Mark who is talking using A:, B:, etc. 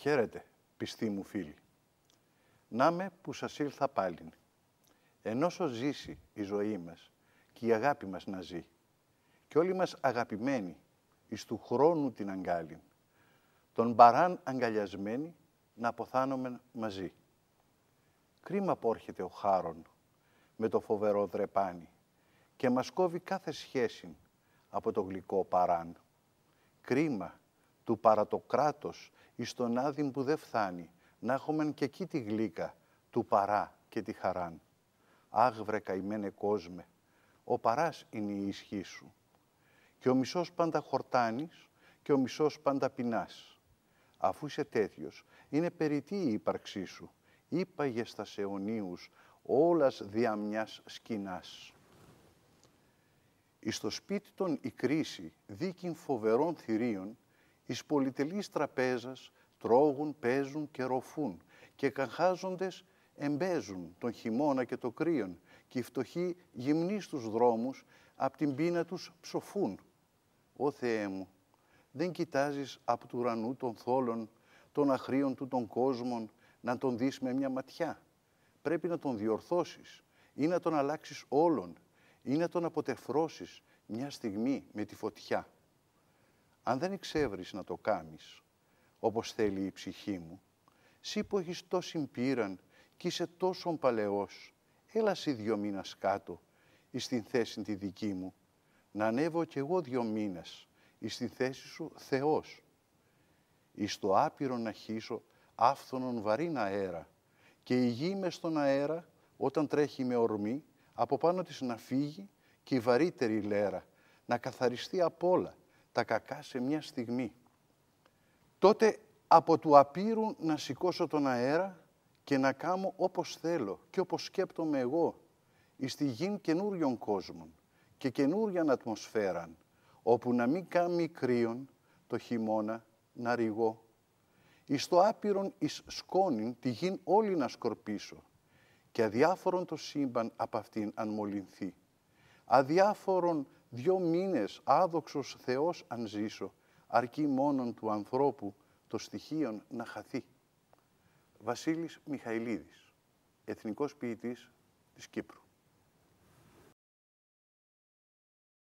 A: Χαίρετε, πιστοί μου φίλοι. Να με που σας ήλθα πάλιν. Ενώσο ζήσει η ζωή μας και η αγάπη μας να ζει. Και όλοι μας αγαπημένοι, εις του χρόνου την αγκάλιν. Τον παράν αγκαλιασμένοι να αποθάνομεν μαζί. Κρίμα που έρχεται ο χάρον με το φοβερό δρεπάνι και μας κόβει κάθε σχέση από το γλυκό παράν. Κρίμα του παρατοκράτος εις τον που δε φθάνει, να έχομεν και εκεί τη γλύκα, του παρά και τη χαράν. Άγβρε καημένε κόσμε, ο παράς είναι η ισχύ σου. Και ο μισός πάντα χορτάνεις και ο μισός πάντα πεινάς. Αφού είσαι τέτοιος, είναι περιττή η ύπαρξή σου. Είπαγε στα αιωνίους, όλας δια μιας σκηνάς. Εις το σπίτι των η κρίση δίκην φοβερών θηρίων εις πολυτελείς τραπέζας τρώγουν, παίζουν και ροφούν και καχάζοντες εμπέζουν τον χειμώνα και το κρύον και οι φτωχοί γυμνοί στους δρόμους απ' την πείνα τους ψοφούν. Ω Θεέ μου, δεν κοιτάζεις απ' του ουρανού των θόλων, των αχρίων του των κόσμων, να τον δεις με μια ματιά. Πρέπει να τον διορθώσεις ή να τον αλλάξεις όλον ή να τον αποτεφρώσεις μια στιγμή με τη φωτιά αν δεν εξεύρεις να το κάνεις όπως θέλει η ψυχή μου, σύ που έχεις τόσο πείραν κι είσαι τόσον παλαιός, έλα σύ δυο μήνας κάτω εις την θέση τη δική μου, να ανέβω κι εγώ δυο μήνας εις την θέση σου Θεός. Εις το άπειρο να χύσω άφθονον βαρύν αέρα και η γη μες στον αέρα όταν τρέχει με ορμή από πάνω της να φύγει και η βαρύτερη λέρα να καθαριστεί απ' όλα τα κακά σε μια στιγμή. Τότε από του απείρου να σηκώσω τον αέρα και να κάνω όπως θέλω και όπως σκέπτομαι εγώ, εις τη γη καινούριων κόσμων και καινούριαν ατμοσφαίραν, όπου να μην κάνει κρύον το χειμώνα να ρηγώ. Εις το άπειρον εις σκόνην τη γη όλη να σκορπίσω και αδιάφορον το σύμπαν απ' αυτήν αν μολυνθεί. Αδιάφορον Δυο μήνες άδοξος Θεός αν ζήσω, αρκεί μόνον του ανθρώπου το στοιχείο να χαθεί. Βασίλης Μιχαηλίδης, εθνικός ποιητής της Κύπρου.